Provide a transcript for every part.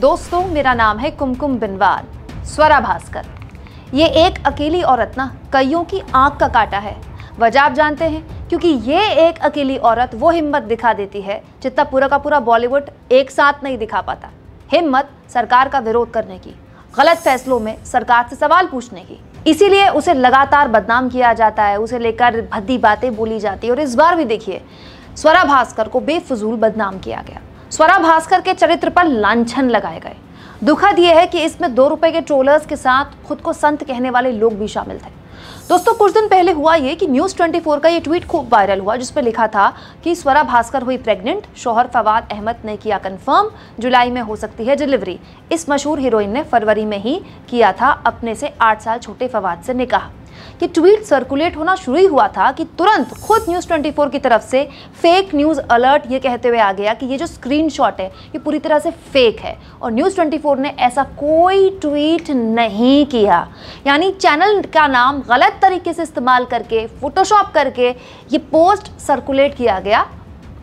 दोस्तों मेरा नाम है कुमकुम बिनवाल स्वरा भास्कर ये एक अकेली औरत ना कईयों की आंख का कांटा है वजह आप जानते हैं क्योंकि ये एक अकेली औरत वो हिम्मत दिखा देती है जितना पूरा का पूरा बॉलीवुड एक साथ नहीं दिखा पाता हिम्मत सरकार का विरोध करने की गलत फैसलों में सरकार से सवाल पूछने की इसीलिए उसे लगातार बदनाम किया जाता है उसे लेकर भद्दी बातें बोली जाती है और इस बार भी देखिए स्वरा भास्कर को बेफजूल बदनाम किया गया स्वरा भास्कर के चरित्र पर लांछन लगाए गए दुखद यह है कि इसमें दो रुपए के ट्रोलर्स के साथ खुद को संत कहने वाले लोग भी शामिल थे दोस्तों कुछ दिन पहले हुआ ये कि न्यूज़ 24 का ये ट्वीट खूब वायरल हुआ जिसमें लिखा था कि स्वरा भास्कर हुई प्रेग्नेंट शोहर फवाद अहमद ने किया कंफर्म जुलाई में हो सकती है डिलीवरी इस मशहूर हीरोइन ने फरवरी में ही किया था अपने से आठ साल छोटे फवाद से निकाह कि ट्वीट सर्कुलेट होना शुरू ही हुआ था कि तुरंत खुद न्यूज़ 24 की तरफ से फेक न्यूज़ अलर्ट ये कहते हुए आ गया कि ये जो स्क्रीनशॉट है ये पूरी तरह से फेक है और न्यूज़ 24 ने ऐसा कोई ट्वीट नहीं किया यानी चैनल का नाम गलत तरीके से इस्तेमाल करके फोटोशॉप करके ये पोस्ट सर्कुलेट किया गया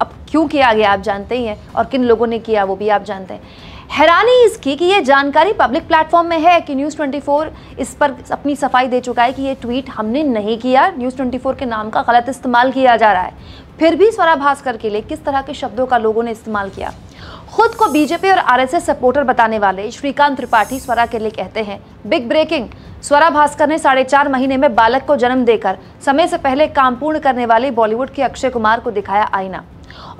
अब क्यों किया गया आप जानते ही हैं और किन लोगों ने किया वो भी आप जानते हैं हैरानी इसकी कि ये जानकारी पब्लिक प्लेटफॉर्म में है कि न्यूज़ 24 इस पर अपनी सफाई दे चुका है कि ये ट्वीट हमने नहीं किया न्यूज़ 24 के नाम का गलत इस्तेमाल किया जा रहा है फिर भी स्वरा भास्कर के लिए किस तरह के शब्दों का लोगों ने इस्तेमाल किया खुद को बीजेपी और आरएसएस सपोर्टर बताने वाले श्रीकांत त्रिपाठी स्वरा के लिए कहते हैं बिग ब्रेकिंग स्वरा भास्कर ने साढ़े चार महीने में बालक को जन्म देकर समय से पहले काम पूर्ण करने वाले बॉलीवुड के अक्षय कुमार को दिखाया आईना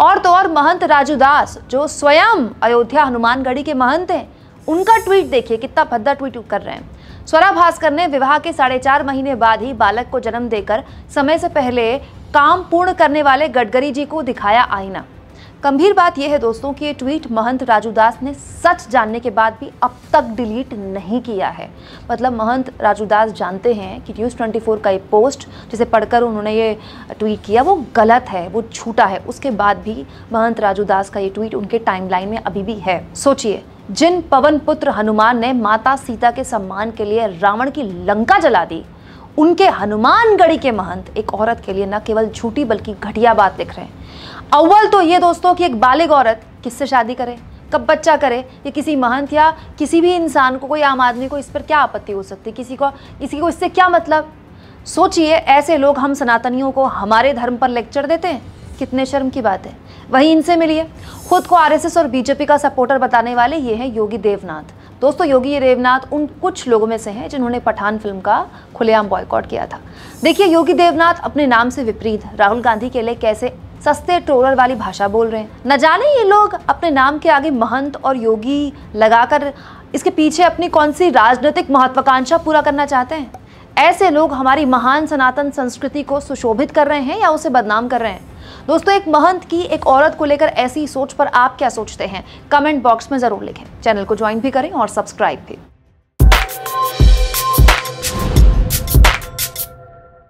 और तो और महंत राजू दास जो स्वयं अयोध्या हनुमानगढ़ी के महंत हैं उनका ट्वीट देखिए कितना भद्दा ट्वीट कर रहे हैं स्वरा भास्कर ने विवाह के साढ़े चार महीने बाद ही बालक को जन्म देकर समय से पहले काम पूर्ण करने वाले गडकरी जी को दिखाया आईना गंभीर बात यह है दोस्तों कि ये ट्वीट महंत राजू दास ने सच जानने के बाद भी अब तक डिलीट नहीं किया है मतलब महंत राजू दास जानते हैं कि न्यूज़ 24 का ये पोस्ट जिसे पढ़कर उन्होंने ये ट्वीट किया वो गलत है वो झूठा है उसके बाद भी महंत राजू दास का ये ट्वीट उनके टाइमलाइन में अभी भी है सोचिए जिन पवन पुत्र हनुमान ने माता सीता के सम्मान के लिए रावण की लंका जला दी उनके हनुमानगढ़ी के महंत एक औरत के लिए न केवल झूठी बल्कि घटिया बात लिख रहे हैं अव्वल तो ये दोस्तों कि एक बालिग औरत किससे शादी करे कब बच्चा करे या किसी महंत या किसी भी इंसान को कोई आम आदमी को इस पर क्या आपत्ति हो सकती है किसी को किसी को इससे क्या मतलब सोचिए ऐसे लोग हम सनातनियों को हमारे धर्म पर लेक्चर देते हैं कितने शर्म की बात है वहीं इनसे मिलिए खुद को आरएसएस और बीजेपी का सपोर्टर बताने वाले ये हैं योगी देवनाथ दोस्तों योगी देवनाथ उन कुछ लोगों में से हैं जिन्होंने पठान फिल्म का खुलेआम बॉयकॉट किया था देखिए योगी देवनाथ अपने नाम से विपरीत राहुल गांधी के लिए कैसे सस्ते ट्रोलर वाली भाषा बोल रहे हैं न जाने ये लोग अपने नाम के आगे महंत और योगी लगाकर इसके पीछे अपनी कौन सी राजनीतिक महत्वाकांक्षा पूरा करना चाहते हैं ऐसे लोग हमारी महान सनातन संस्कृति को सुशोभित कर रहे हैं या उसे बदनाम कर रहे हैं दोस्तों एक महंत की एक औरत को लेकर ऐसी सोच पर आप क्या सोचते हैं कमेंट बॉक्स में ज़रूर लिखें चैनल को ज्वाइन भी करें और सब्सक्राइब भी